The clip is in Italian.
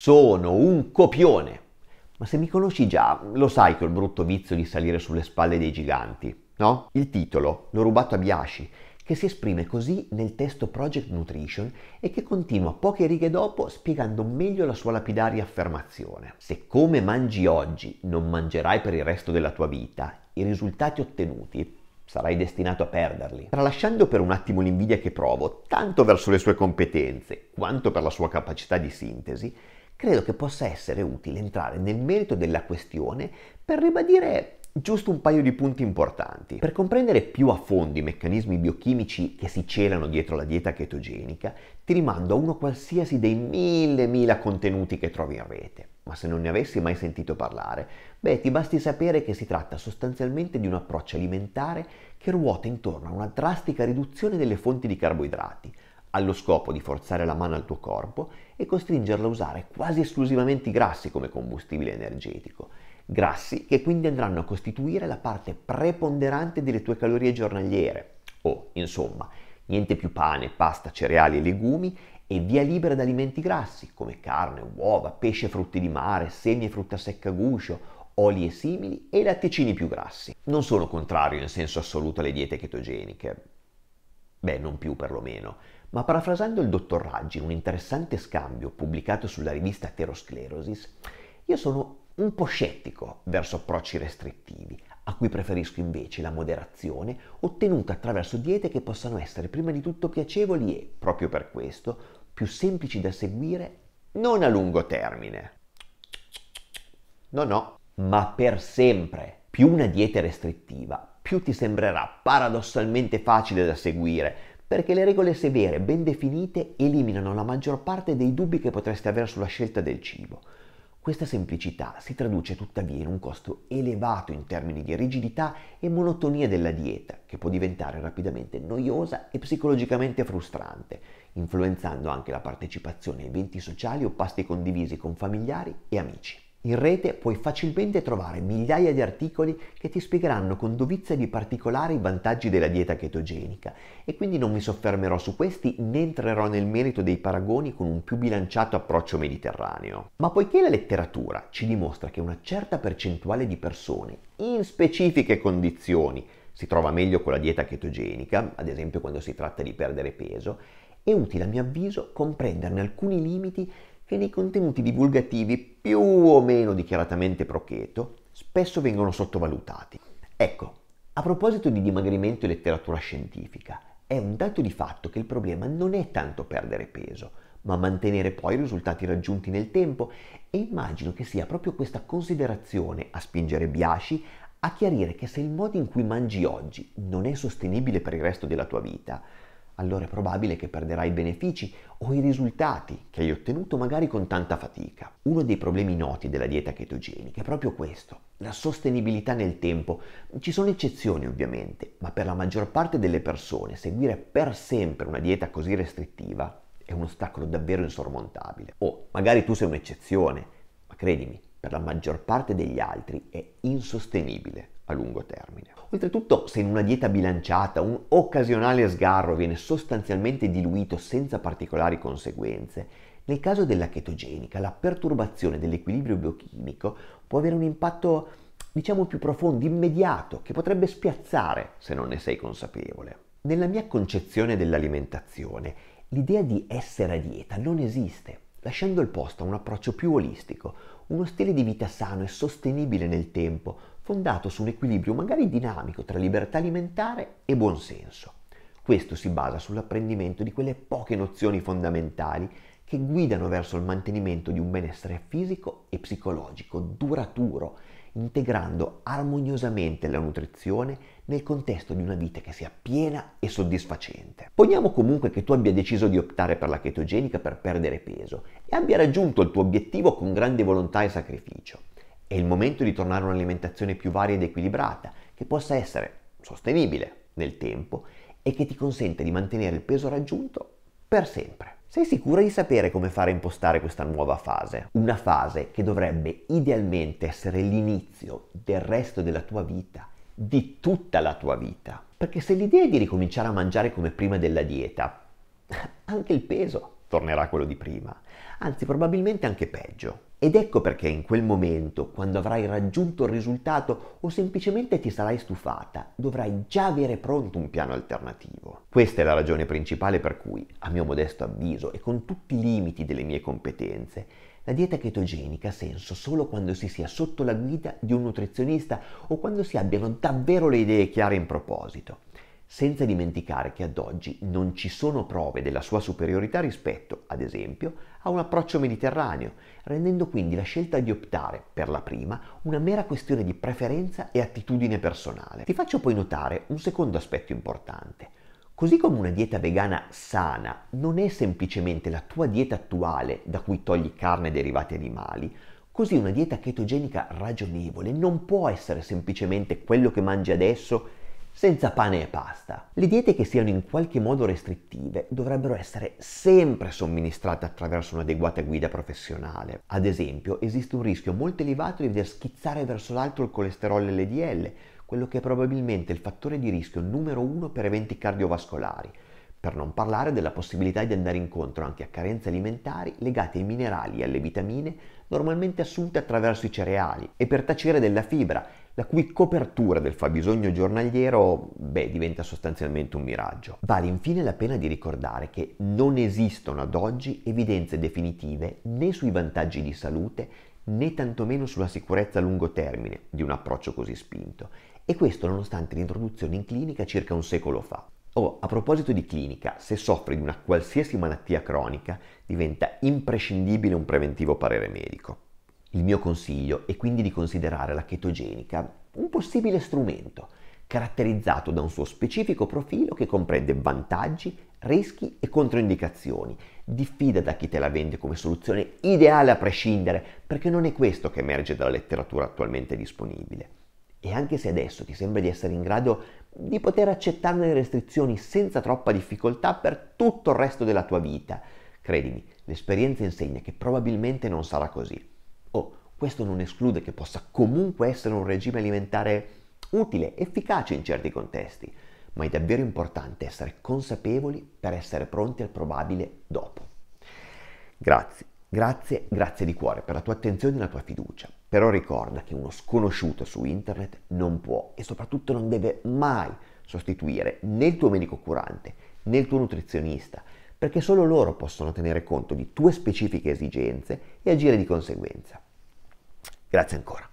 Sono un copione. Ma se mi conosci già, lo sai che ho il brutto vizio di salire sulle spalle dei giganti, no? Il titolo l'ho rubato a Biasci, che si esprime così nel testo Project Nutrition e che continua poche righe dopo spiegando meglio la sua lapidaria affermazione. Se come mangi oggi non mangerai per il resto della tua vita, i risultati ottenuti sarai destinato a perderli. Tralasciando per un attimo l'invidia che provo, tanto verso le sue competenze quanto per la sua capacità di sintesi, credo che possa essere utile entrare nel merito della questione per ribadire giusto un paio di punti importanti. Per comprendere più a fondo i meccanismi biochimici che si celano dietro la dieta chetogenica, ti rimando a uno qualsiasi dei mille mila contenuti che trovi in rete. Ma se non ne avessi mai sentito parlare, beh, ti basti sapere che si tratta sostanzialmente di un approccio alimentare che ruota intorno a una drastica riduzione delle fonti di carboidrati, allo scopo di forzare la mano al tuo corpo e costringerlo a usare quasi esclusivamente i grassi come combustibile energetico, grassi che quindi andranno a costituire la parte preponderante delle tue calorie giornaliere, o insomma, niente più pane, pasta, cereali e legumi e via libera da alimenti grassi come carne, uova, pesce e frutti di mare, semi e frutta secca a guscio, oli e simili e latticini più grassi. Non sono contrario in senso assoluto alle diete chetogeniche, beh non più perlomeno, ma parafrasando il dottor Raggi in un interessante scambio pubblicato sulla rivista Aterosclerosis, io sono un po' scettico verso approcci restrittivi, a cui preferisco invece la moderazione ottenuta attraverso diete che possano essere prima di tutto piacevoli e, proprio per questo, più semplici da seguire non a lungo termine. No, no, ma per sempre. Più una dieta restrittiva, più ti sembrerà paradossalmente facile da seguire, perché le regole severe, ben definite, eliminano la maggior parte dei dubbi che potreste avere sulla scelta del cibo. Questa semplicità si traduce tuttavia in un costo elevato in termini di rigidità e monotonia della dieta, che può diventare rapidamente noiosa e psicologicamente frustrante, influenzando anche la partecipazione a eventi sociali o pasti condivisi con familiari e amici. In rete puoi facilmente trovare migliaia di articoli che ti spiegheranno con dovizia di particolari i vantaggi della dieta chetogenica e quindi non mi soffermerò su questi né entrerò nel merito dei paragoni con un più bilanciato approccio mediterraneo. Ma poiché la letteratura ci dimostra che una certa percentuale di persone, in specifiche condizioni, si trova meglio con la dieta chetogenica, ad esempio quando si tratta di perdere peso, è utile a mio avviso comprenderne alcuni limiti che nei contenuti divulgativi più o meno dichiaratamente pro-cheto spesso vengono sottovalutati. Ecco, a proposito di dimagrimento e letteratura scientifica, è un dato di fatto che il problema non è tanto perdere peso, ma mantenere poi i risultati raggiunti nel tempo e immagino che sia proprio questa considerazione a spingere Biasci a chiarire che se il modo in cui mangi oggi non è sostenibile per il resto della tua vita, allora è probabile che perderai i benefici o i risultati che hai ottenuto magari con tanta fatica. Uno dei problemi noti della dieta chetogenica è proprio questo, la sostenibilità nel tempo. Ci sono eccezioni ovviamente, ma per la maggior parte delle persone seguire per sempre una dieta così restrittiva è un ostacolo davvero insormontabile. O oh, magari tu sei un'eccezione, ma credimi, per la maggior parte degli altri è insostenibile a lungo termine. Oltretutto, se in una dieta bilanciata un occasionale sgarro viene sostanzialmente diluito senza particolari conseguenze, nel caso della chetogenica la perturbazione dell'equilibrio biochimico può avere un impatto diciamo più profondo, immediato, che potrebbe spiazzare se non ne sei consapevole. Nella mia concezione dell'alimentazione, l'idea di essere a dieta non esiste, lasciando il posto a un approccio più olistico, uno stile di vita sano e sostenibile nel tempo, fondato su un equilibrio magari dinamico tra libertà alimentare e buonsenso. Questo si basa sull'apprendimento di quelle poche nozioni fondamentali che guidano verso il mantenimento di un benessere fisico e psicologico duraturo integrando armoniosamente la nutrizione nel contesto di una vita che sia piena e soddisfacente. Poniamo comunque che tu abbia deciso di optare per la chetogenica per perdere peso e abbia raggiunto il tuo obiettivo con grande volontà e sacrificio. È il momento di tornare a un'alimentazione più varia ed equilibrata, che possa essere sostenibile nel tempo e che ti consenta di mantenere il peso raggiunto per sempre. Sei sicura di sapere come fare a impostare questa nuova fase? Una fase che dovrebbe idealmente essere l'inizio del resto della tua vita, di tutta la tua vita. Perché se l'idea è di ricominciare a mangiare come prima della dieta, anche il peso tornerà quello di prima, anzi probabilmente anche peggio. Ed ecco perché in quel momento, quando avrai raggiunto il risultato o semplicemente ti sarai stufata, dovrai già avere pronto un piano alternativo. Questa è la ragione principale per cui, a mio modesto avviso e con tutti i limiti delle mie competenze, la dieta chetogenica ha senso solo quando si sia sotto la guida di un nutrizionista o quando si abbiano davvero le idee chiare in proposito senza dimenticare che ad oggi non ci sono prove della sua superiorità rispetto, ad esempio, a un approccio mediterraneo, rendendo quindi la scelta di optare per la prima una mera questione di preferenza e attitudine personale. Ti faccio poi notare un secondo aspetto importante. Così come una dieta vegana sana non è semplicemente la tua dieta attuale da cui togli carne e derivati animali, così una dieta chetogenica ragionevole non può essere semplicemente quello che mangi adesso senza pane e pasta. Le diete che siano in qualche modo restrittive dovrebbero essere sempre somministrate attraverso un'adeguata guida professionale. Ad esempio, esiste un rischio molto elevato di veder schizzare verso l'alto il colesterolo LDL, quello che è probabilmente il fattore di rischio numero uno per eventi cardiovascolari, per non parlare della possibilità di andare incontro anche a carenze alimentari legate ai minerali e alle vitamine normalmente assunte attraverso i cereali e per tacere della fibra la cui copertura del fabbisogno giornaliero beh, diventa sostanzialmente un miraggio. Vale infine la pena di ricordare che non esistono ad oggi evidenze definitive né sui vantaggi di salute né tantomeno sulla sicurezza a lungo termine di un approccio così spinto, e questo nonostante l'introduzione in clinica circa un secolo fa. Oh, a proposito di clinica, se soffri di una qualsiasi malattia cronica, diventa imprescindibile un preventivo parere medico. Il mio consiglio è quindi di considerare la chetogenica un possibile strumento caratterizzato da un suo specifico profilo che comprende vantaggi, rischi e controindicazioni. Diffida da chi te la vende come soluzione ideale a prescindere, perché non è questo che emerge dalla letteratura attualmente disponibile. E anche se adesso ti sembra di essere in grado di poter accettarne le restrizioni senza troppa difficoltà per tutto il resto della tua vita, credimi, l'esperienza insegna che probabilmente non sarà così. Questo non esclude che possa comunque essere un regime alimentare utile, efficace in certi contesti, ma è davvero importante essere consapevoli per essere pronti al probabile dopo. Grazie, grazie, grazie di cuore per la tua attenzione e la tua fiducia. Però ricorda che uno sconosciuto su internet non può e soprattutto non deve mai sostituire né il tuo medico curante né il tuo nutrizionista, perché solo loro possono tenere conto di tue specifiche esigenze e agire di conseguenza. Grazie ancora.